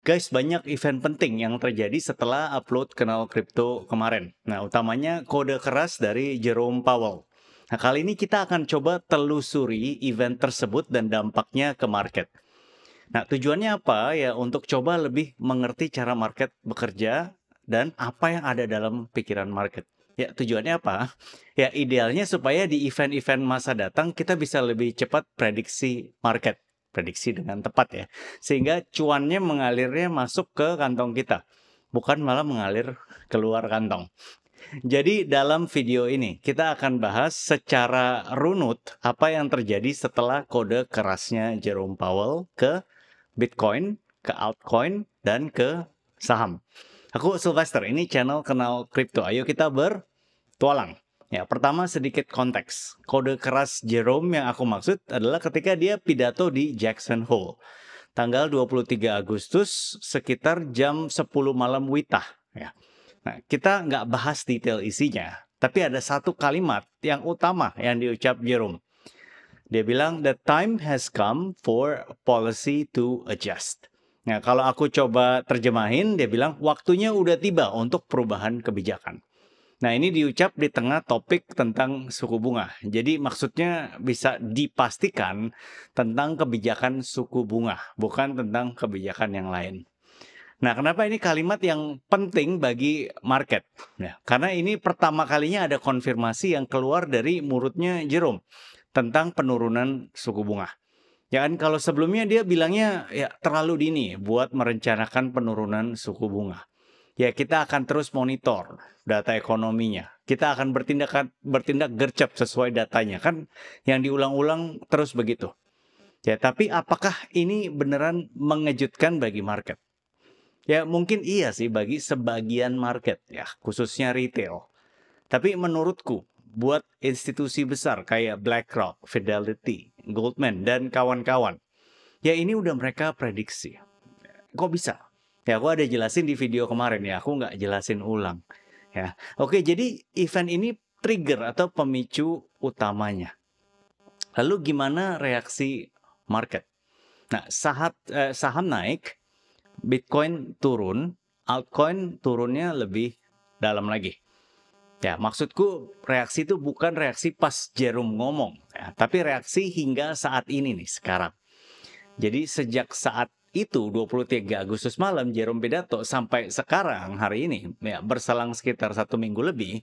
Guys, banyak event penting yang terjadi setelah upload kenal kripto kemarin. Nah, utamanya kode keras dari Jerome Powell. Nah, kali ini kita akan coba telusuri event tersebut dan dampaknya ke market. Nah, tujuannya apa? Ya, untuk coba lebih mengerti cara market bekerja dan apa yang ada dalam pikiran market. Ya, tujuannya apa? Ya, idealnya supaya di event-event masa datang kita bisa lebih cepat prediksi market prediksi dengan tepat ya. Sehingga cuannya mengalirnya masuk ke kantong kita, bukan malah mengalir keluar kantong. Jadi dalam video ini kita akan bahas secara runut apa yang terjadi setelah kode kerasnya Jerome Powell ke Bitcoin, ke altcoin, dan ke saham. Aku Sylvester, ini channel kenal crypto. Ayo kita bertualang. Ya, pertama sedikit konteks. Kode keras Jerome yang aku maksud adalah ketika dia pidato di Jackson Hole. Tanggal 23 Agustus sekitar jam 10 malam Wita. Ya. Nah, kita nggak bahas detail isinya, tapi ada satu kalimat yang utama yang diucap Jerome. Dia bilang, the time has come for policy to adjust. Nah, kalau aku coba terjemahin, dia bilang, waktunya udah tiba untuk perubahan kebijakan. Nah, ini diucap di tengah topik tentang suku bunga. Jadi maksudnya bisa dipastikan tentang kebijakan suku bunga, bukan tentang kebijakan yang lain. Nah, kenapa ini kalimat yang penting bagi market? Ya, karena ini pertama kalinya ada konfirmasi yang keluar dari mulutnya Jerome tentang penurunan suku bunga. Ya kan kalau sebelumnya dia bilangnya ya terlalu dini buat merencanakan penurunan suku bunga ya kita akan terus monitor data ekonominya. Kita akan bertindak bertindak gercep sesuai datanya kan yang diulang-ulang terus begitu. Ya, tapi apakah ini beneran mengejutkan bagi market? Ya, mungkin iya sih bagi sebagian market ya, khususnya retail. Tapi menurutku buat institusi besar kayak BlackRock, Fidelity, Goldman dan kawan-kawan, ya ini udah mereka prediksi. Kok bisa? Ya aku ada jelasin di video kemarin ya, aku nggak jelasin ulang. Ya, oke. Jadi event ini trigger atau pemicu utamanya. Lalu gimana reaksi market? Nah, saat eh, saham naik, Bitcoin turun, altcoin turunnya lebih dalam lagi. Ya, maksudku reaksi itu bukan reaksi pas Jerome ngomong, ya, tapi reaksi hingga saat ini nih sekarang. Jadi sejak saat itu 23 Agustus malam Jerome Bedato sampai sekarang hari ini ya berselang sekitar satu minggu lebih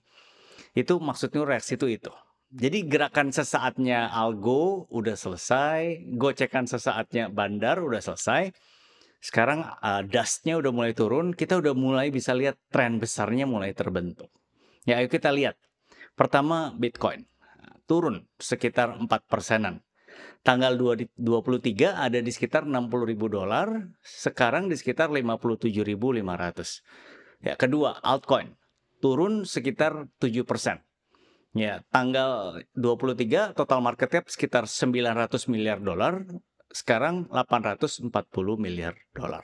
itu maksudnya reaksi itu itu jadi gerakan sesaatnya algo udah selesai gocekan sesaatnya bandar udah selesai sekarang uh, dustnya udah mulai turun kita udah mulai bisa lihat tren besarnya mulai terbentuk ya ayo kita lihat pertama Bitcoin turun sekitar empat persenan Tanggal 23 ada di sekitar 60 ribu dolar, sekarang di sekitar 57.500. Ya, kedua, altcoin turun sekitar 7 persen. Ya, tanggal 23 total market cap sekitar 900 miliar dolar, sekarang 840 miliar dolar.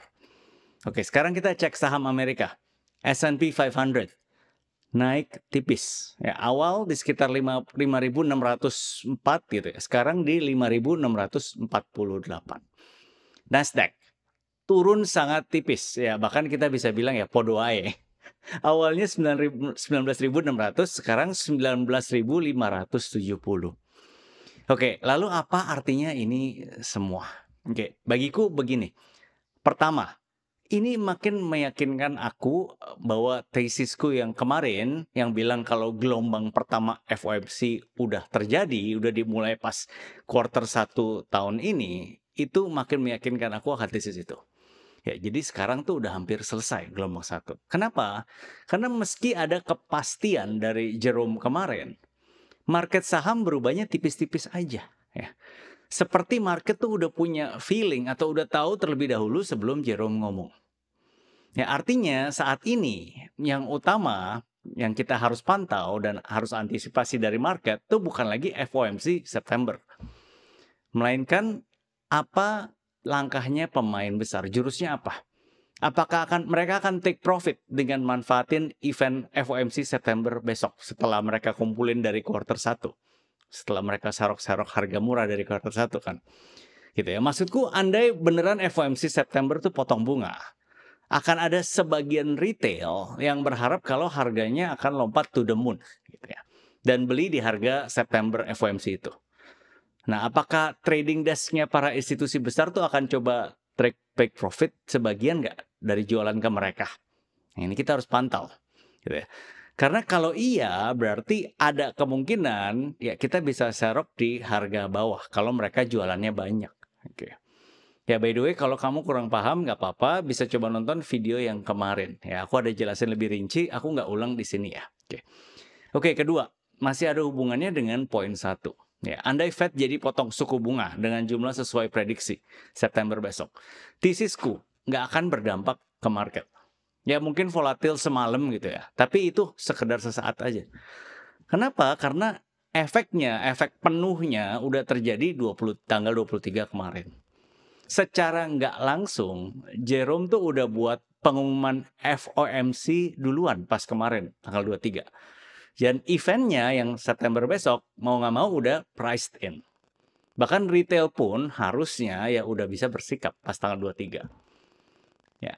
Oke, sekarang kita cek saham Amerika. S&P 500 naik tipis. Ya, awal di sekitar 5.604 gitu ya. Sekarang di 5.648. Nasdaq turun sangat tipis ya. Bahkan kita bisa bilang ya podo Awalnya 19.600, sekarang 19.570. Oke, lalu apa artinya ini semua? Oke, bagiku begini. Pertama, ini makin meyakinkan aku eh, bahwa tesisku yang kemarin yang bilang kalau gelombang pertama FOMC udah terjadi, udah dimulai pas quarter satu tahun ini, itu makin meyakinkan aku akan tesis itu. Ya, jadi sekarang tuh udah hampir selesai gelombang satu. Kenapa? Karena meski ada kepastian dari Jerome kemarin, market saham berubahnya tipis-tipis aja. Ya seperti market tuh udah punya feeling atau udah tahu terlebih dahulu sebelum Jerome ngomong. Ya artinya saat ini yang utama yang kita harus pantau dan harus antisipasi dari market itu bukan lagi FOMC September. Melainkan apa langkahnya pemain besar, jurusnya apa? Apakah akan mereka akan take profit dengan manfaatin event FOMC September besok setelah mereka kumpulin dari quarter 1? Setelah mereka sarok-sarok harga murah dari quarter 1 kan. Gitu ya. Maksudku andai beneran FOMC September itu potong bunga akan ada sebagian retail yang berharap kalau harganya akan lompat to the moon gitu ya. Dan beli di harga September FOMC itu. Nah, apakah trading desknya para institusi besar tuh akan coba take back profit sebagian nggak dari jualan ke mereka? Nah, ini kita harus pantau. Gitu ya. Karena kalau iya, berarti ada kemungkinan ya kita bisa serok di harga bawah kalau mereka jualannya banyak. Okay. Gitu ya. Ya by the way kalau kamu kurang paham nggak apa-apa bisa coba nonton video yang kemarin ya aku ada jelasin lebih rinci aku nggak ulang di sini ya oke oke kedua masih ada hubungannya dengan poin satu ya andai Fed jadi potong suku bunga dengan jumlah sesuai prediksi September besok tesisku nggak akan berdampak ke market ya mungkin volatil semalam gitu ya tapi itu sekedar sesaat aja kenapa karena efeknya efek penuhnya udah terjadi 20 tanggal 23 kemarin secara nggak langsung Jerome tuh udah buat pengumuman FOMC duluan pas kemarin tanggal 23. Dan eventnya yang September besok mau nggak mau udah priced in. Bahkan retail pun harusnya ya udah bisa bersikap pas tanggal 23. Ya.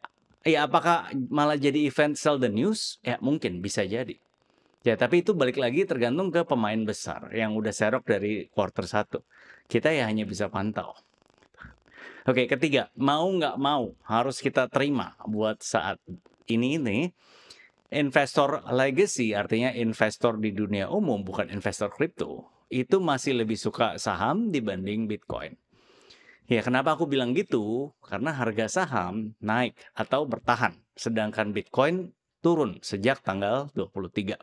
Ya apakah malah jadi event sell the news? Ya mungkin bisa jadi. Ya tapi itu balik lagi tergantung ke pemain besar yang udah serok dari quarter satu Kita ya hanya bisa pantau. Oke, ketiga, mau nggak mau harus kita terima buat saat ini ini investor legacy artinya investor di dunia umum bukan investor kripto itu masih lebih suka saham dibanding Bitcoin. Ya, kenapa aku bilang gitu? Karena harga saham naik atau bertahan, sedangkan Bitcoin turun sejak tanggal 23.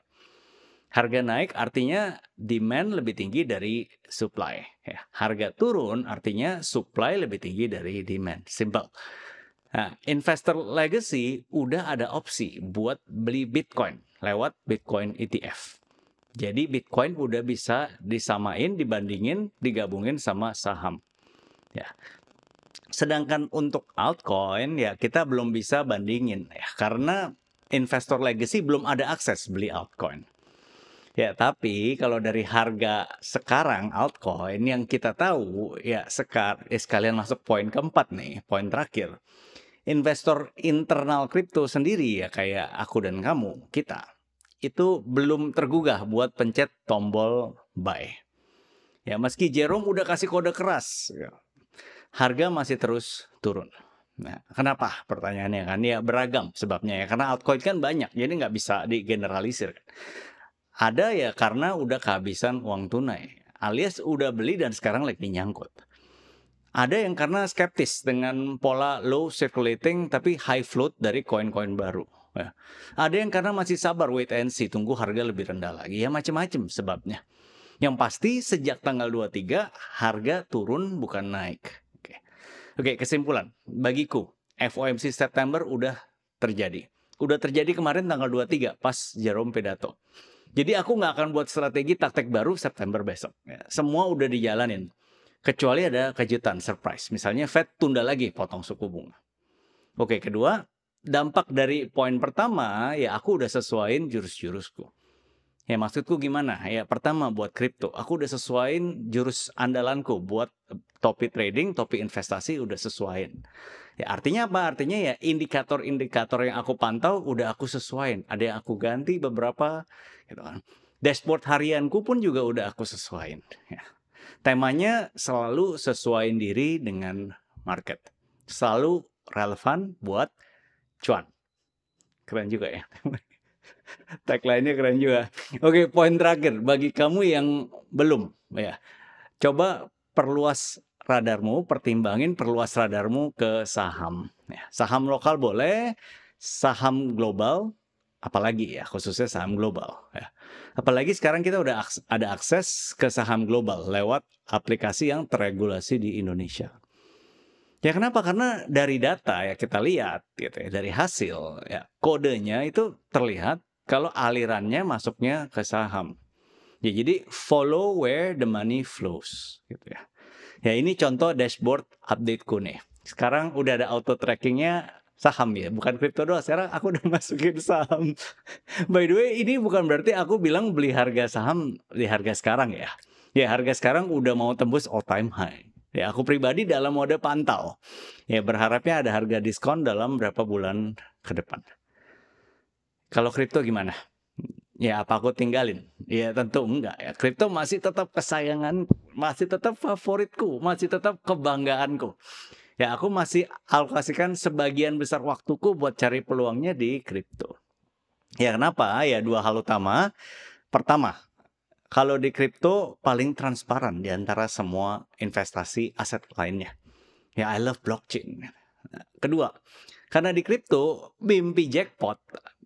Harga naik artinya demand lebih tinggi dari supply. Ya, harga turun artinya supply lebih tinggi dari demand. Simple. Nah, investor legacy udah ada opsi buat beli Bitcoin lewat Bitcoin ETF. Jadi Bitcoin udah bisa disamain, dibandingin, digabungin sama saham. Ya. Sedangkan untuk altcoin ya kita belum bisa bandingin ya karena investor legacy belum ada akses beli altcoin. Ya, tapi kalau dari harga sekarang altcoin yang kita tahu ya sekar eh, sekalian masuk poin keempat nih, poin terakhir. Investor internal kripto sendiri ya kayak aku dan kamu, kita itu belum tergugah buat pencet tombol buy. Ya, meski Jerome udah kasih kode keras, ya, harga masih terus turun. Nah, kenapa? Pertanyaannya kan ya beragam sebabnya ya. Karena altcoin kan banyak, jadi nggak bisa digeneralisir. Ada ya karena udah kehabisan uang tunai, alias udah beli dan sekarang lagi nyangkut. Ada yang karena skeptis dengan pola low circulating tapi high float dari koin-koin baru. Ya. Ada yang karena masih sabar wait and see, tunggu harga lebih rendah lagi. Ya macam-macam sebabnya. Yang pasti sejak tanggal 23 harga turun bukan naik. Oke, Oke kesimpulan. Bagiku FOMC September udah terjadi. Udah terjadi kemarin tanggal 23 pas Jerome Pedato. Jadi aku nggak akan buat strategi taktik baru September besok. Ya, semua udah dijalanin. Kecuali ada kejutan, surprise. Misalnya Fed tunda lagi potong suku bunga. Oke, kedua, dampak dari poin pertama ya aku udah sesuaiin jurus-jurusku. Ya maksudku gimana? Ya pertama buat kripto, aku udah sesuaiin jurus andalanku buat topi trading, topi investasi udah sesuaiin. Ya artinya apa? Artinya ya indikator-indikator yang aku pantau udah aku sesuaiin. Ada yang aku ganti beberapa gitu kan. Dashboard harianku pun juga udah aku sesuaiin ya. Temanya selalu sesuaiin diri dengan market. Selalu relevan buat cuan. Keren juga ya. Tagline-nya keren juga. Oke, poin terakhir bagi kamu yang belum ya. Coba perluas radarmu, pertimbangin perluas radarmu ke saham. Ya, saham lokal boleh, saham global, apalagi ya khususnya saham global. Ya. Apalagi sekarang kita udah ada akses ke saham global lewat aplikasi yang teregulasi di Indonesia. Ya kenapa? Karena dari data ya kita lihat gitu ya, dari hasil ya kodenya itu terlihat kalau alirannya masuknya ke saham. Ya jadi follow where the money flows gitu ya. Ya ini contoh dashboard update ku nih. Sekarang udah ada auto trackingnya saham ya, bukan kripto doang. Sekarang aku udah masukin saham. By the way, ini bukan berarti aku bilang beli harga saham di harga sekarang ya. Ya harga sekarang udah mau tembus all time high. Ya, aku pribadi dalam mode pantau. Ya, berharapnya ada harga diskon dalam berapa bulan ke depan. Kalau kripto gimana? Ya, apa aku tinggalin? Ya, tentu enggak ya. Kripto masih tetap kesayangan, masih tetap favoritku, masih tetap kebanggaanku. Ya, aku masih alokasikan sebagian besar waktuku buat cari peluangnya di kripto. Ya, kenapa? Ya, dua hal utama. Pertama, kalau di kripto paling transparan di antara semua investasi aset lainnya. Ya, I love blockchain. Kedua, karena di kripto mimpi jackpot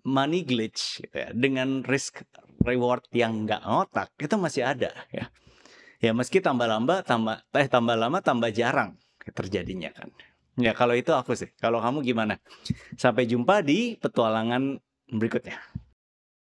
money glitch gitu ya, dengan risk reward yang nggak ngotak itu masih ada ya. Ya meski tambah lama tambah eh tambah lama tambah jarang terjadinya kan. Ya kalau itu aku sih. Kalau kamu gimana? Sampai jumpa di petualangan berikutnya.